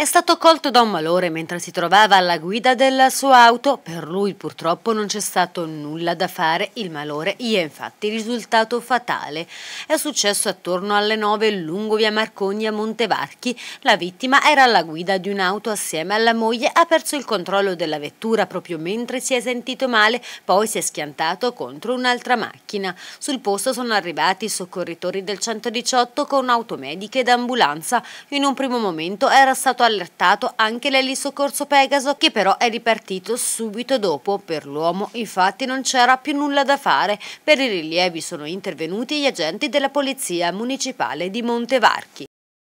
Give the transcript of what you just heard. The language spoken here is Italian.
È stato colto da un malore mentre si trovava alla guida della sua auto. Per lui purtroppo non c'è stato nulla da fare. Il malore gli è infatti risultato fatale. È successo attorno alle 9 lungo via Marconi a Montevarchi. La vittima era alla guida di un'auto assieme alla moglie. Ha perso il controllo della vettura proprio mentre si è sentito male. Poi si è schiantato contro un'altra macchina. Sul posto sono arrivati i soccorritori del 118 con automediche ed ambulanza. In un primo momento era stato allertato anche l'elisoccorso Pegaso che però è ripartito subito dopo. Per l'uomo infatti non c'era più nulla da fare. Per i rilievi sono intervenuti gli agenti della Polizia Municipale di Montevarchi.